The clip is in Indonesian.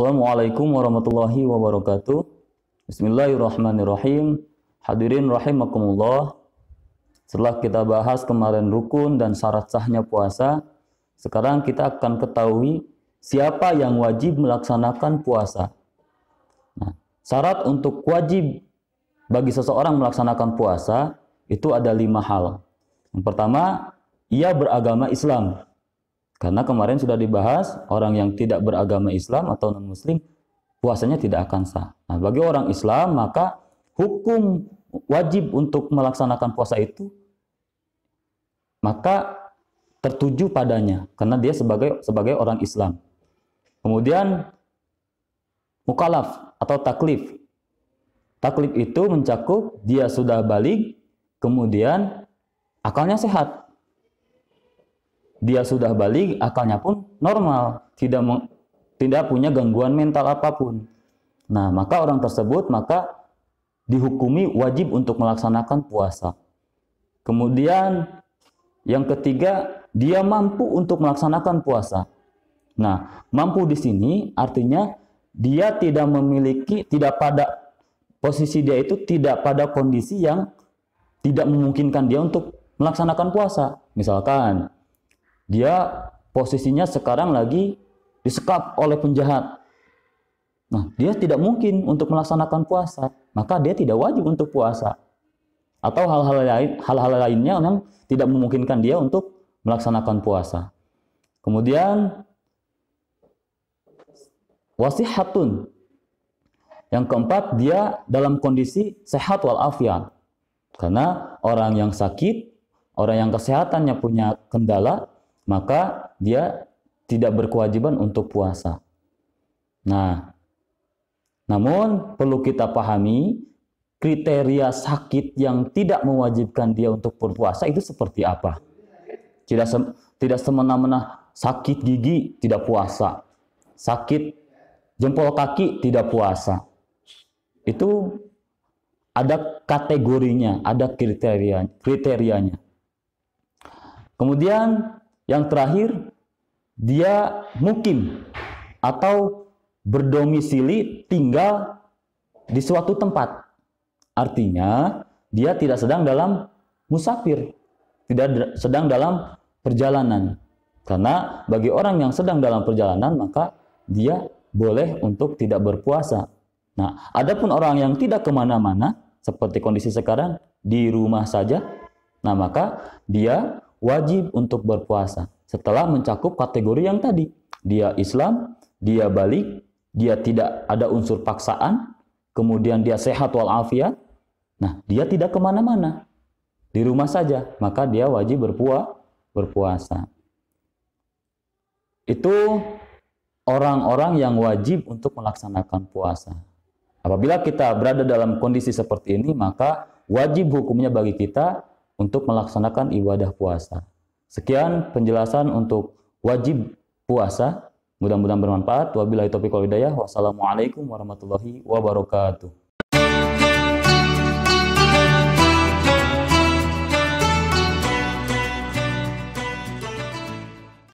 Assalamualaikum warahmatullahi wabarakatuh. Bismillahirrahmanirrahim. Hadirin rahimakumullah. Setelah kita bahas kemarin rukun dan syarat sahnya puasa, sekarang kita akan ketahui siapa yang wajib melaksanakan puasa. Nah, syarat untuk wajib bagi seseorang melaksanakan puasa itu ada lima hal. Yang pertama, ia beragama Islam. Karena kemarin sudah dibahas orang yang tidak beragama Islam atau non muslim puasanya tidak akan sah. Nah, bagi orang Islam maka hukum wajib untuk melaksanakan puasa itu maka tertuju padanya karena dia sebagai sebagai orang Islam. Kemudian mukalaf atau taklif. Taklif itu mencakup dia sudah balik kemudian akalnya sehat dia sudah balik, akalnya pun normal, tidak tidak punya gangguan mental apapun. Nah, maka orang tersebut maka dihukumi wajib untuk melaksanakan puasa. Kemudian yang ketiga, dia mampu untuk melaksanakan puasa. Nah, mampu di sini artinya dia tidak memiliki tidak pada posisi dia itu tidak pada kondisi yang tidak memungkinkan dia untuk melaksanakan puasa. Misalkan dia posisinya sekarang lagi disekap oleh penjahat. Nah, dia tidak mungkin untuk melaksanakan puasa, maka dia tidak wajib untuk puasa. Atau hal-hal lain, hal-hal lainnya yang tidak memungkinkan dia untuk melaksanakan puasa. Kemudian wasihatun. Yang keempat, dia dalam kondisi sehat walafiat. Karena orang yang sakit, orang yang kesehatannya punya kendala, maka dia tidak berkewajiban untuk puasa. Nah, namun perlu kita pahami kriteria sakit yang tidak mewajibkan dia untuk berpuasa itu seperti apa. Tidak se tidak semena-mena sakit gigi tidak puasa. Sakit jempol kaki tidak puasa. Itu ada kategorinya, ada kriteria kriterianya. Kemudian yang terakhir, dia mukim atau berdomisili tinggal di suatu tempat. Artinya, dia tidak sedang dalam musafir, tidak sedang dalam perjalanan. Karena bagi orang yang sedang dalam perjalanan, maka dia boleh untuk tidak berpuasa. Nah, adapun orang yang tidak kemana-mana, seperti kondisi sekarang, di rumah saja, nah maka dia wajib untuk berpuasa setelah mencakup kategori yang tadi. Dia Islam, dia balik, dia tidak ada unsur paksaan, kemudian dia sehat walafiat. Nah, dia tidak kemana-mana. Di rumah saja, maka dia wajib berpua, berpuasa. Itu orang-orang yang wajib untuk melaksanakan puasa. Apabila kita berada dalam kondisi seperti ini, maka wajib hukumnya bagi kita untuk melaksanakan ibadah puasa. Sekian penjelasan untuk wajib puasa. Mudah-mudahan bermanfaat. Wabillahi taufiq wal hidayah. Wassalamualaikum warahmatullahi wabarakatuh.